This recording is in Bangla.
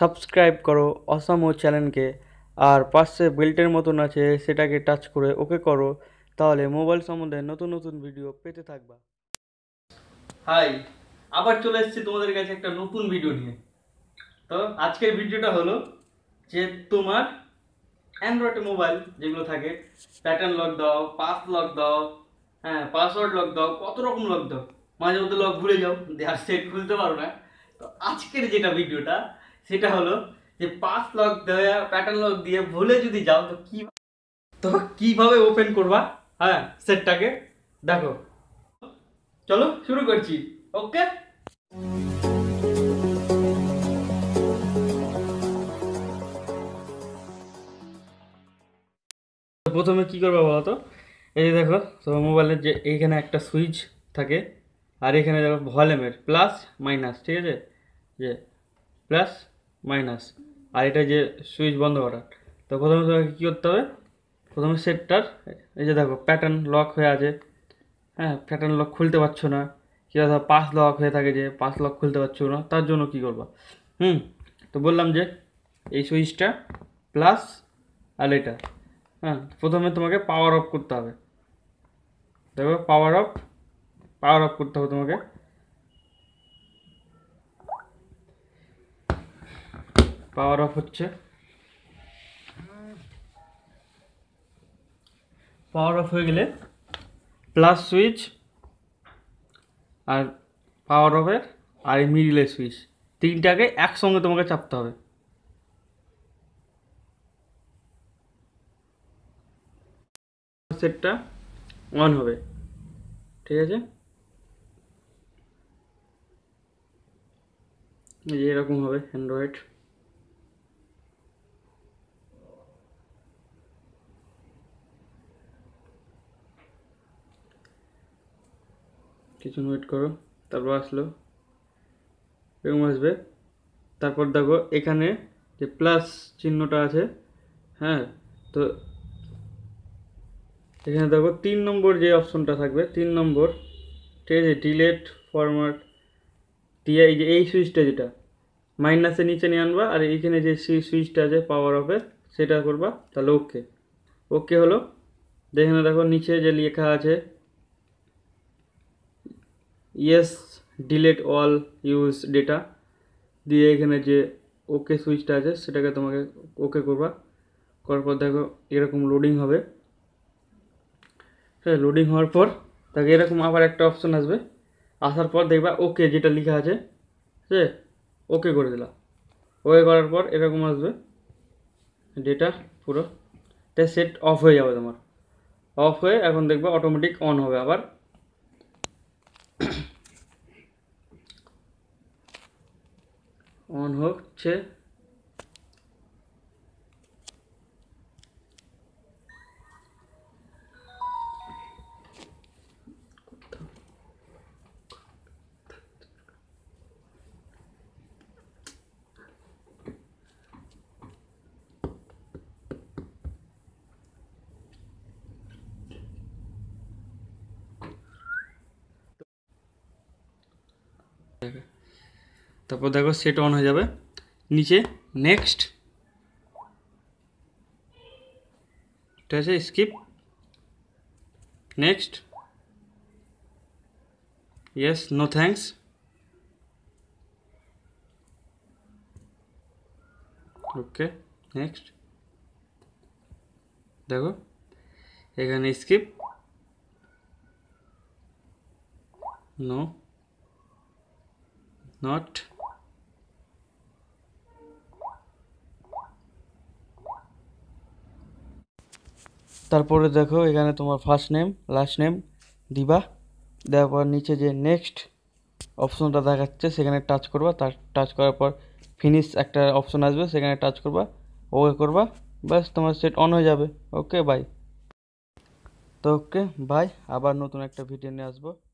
সাবস্ক্রাইব করো অসম ও চ্যানেলকে আর পাশে বেল্টের মতন আছে সেটাকে টাচ করে ওকে করো তাহলে মোবাইল সম্বন্ধে নতুন নতুন ভিডিও পেতে থাকবা হাই আবার চলে এসেছি তোমাদের কাছে একটা নতুন ভিডিও নিয়ে তো আজকের ভিডিওটা হলো যে তোমার অ্যান্ড্রয়েড মোবাইল যেগুলো থাকে প্যাটার্ন লক দাও পাস লক দাও হ্যাঁ পাসওয়ার্ড লক দাও কত রকম লক দাও মাঝে মধ্যে লক ভুলে যাও আর সেট খুলতে পারো না তো আজকের যেটা ভিডিওটা সেটা হলো যে পাস লক দেওয়া প্যাটার্ন লক দিয়ে ভুলে যদি যাও তো কি তো কিভাবে ওপেন করবা হ্যাঁ সেটটাকে দেখো চলো শুরু করছি ওকে প্রথমে কি করবে বলো তো এই দেখো তো মোবাইলের যে এইখানে একটা সুইচ থাকে আর এখানে দেখো ভলিউমের প্লাস মাইনাস ঠিক আছে যে প্লাস মাইনাস আর এটা যে সুইচ বন্ধ করার তো প্রথমে তোমাকে কী করতে হবে প্রথমে সেটটার এই যে দেখো প্যাটার্ন লক হয়ে আছে হ্যাঁ প্যাটার্ন লক খুলতে পারছো না কীভাবে ধরো পাস লক হয়ে থাকে যে পাস লক খুলতে পারছো না তার জন্য কী করবো হুম তো বললাম যে এই সুইচটা প্লাস আর এটা হ্যাঁ প্রথমে তোমাকে পাওয়ার অফ করতে হবে দেখো পাওয়ার অফ পাওয়ার অফ করতে হবে তোমাকে পাওয়ার অফ হচ্ছে পাওয়ার অফ হয়ে গেলে প্লাস সুইচ আর পাওয়ার অফের আর এই সুইচ তিনটাকে একসঙ্গে তোমাকে চাপতে হবে সেটটা অন হবে ঠিক আছে এরকম হবে অ্যান্ড্রয়েড কিছুক্ষণ ওয়েট করো তারপর আসলো এরকম আসবে তারপর দেখো এখানে যে প্লাস চিহ্নটা আছে হ্যাঁ তো এখানে দেখো তিন নম্বর যে অপশনটা থাকবে তিন নম্বর ঠিক আছে ডিলেট ফরম্যাট দিয়ে যে এই সুইচটা যেটা মাইনাসের নিচে নিয়ে আনবা আর এইখানে যে সুইচটা আছে পাওয়ার অফের সেটা করবা তাহলে ওকে ওকে হলো দেখে দেখো নিচে যে লেখা আছে yes delete all use data দিয়ে এখানে যে ওকে সুইচটা আছে সেটাকে তোমাকে ওকে করবা করার পর দেখো এরকম লোডিং হবে ঠিক হ্যাঁ, লোডিং হওয়ার পর তাকে এরকম আবার একটা অপশন আসবে আসার পর দেখবা ওকে যেটা লেখা আছে সে হ্যাঁ, ওকে করে দিলাম ওকে করার পর এরকম আসবে ডেটা পুরো তাই সেট অফ হয়ে যাবে তোমার অফ হয়ে এখন দেখবা অটোমেটিক অন হবে আবার ऑन हो Okay. तपर देखो सेट ऑन हो जाए नीचे नेक्स्ट ठीक है skip next yes no thanks okay next देखो एखे स्किप नो नॉट তারপরে দেখো এখানে তোমার ফার্স্ট নেম লাস্ট নেম দিবা দেওয়ার পর নিচে যে নেক্সট অপশনটা দেখাচ্ছে সেখানে টাচ করবা তার টাচ করার পর ফিনিশ একটা অপশন আসবে সেখানে টাচ করবা ওকে করবা ব্যাস তোমার সেট অন হয়ে যাবে ওকে বাই তো ওকে বাই আবার নতুন একটা ভিডিও নিয়ে আসবো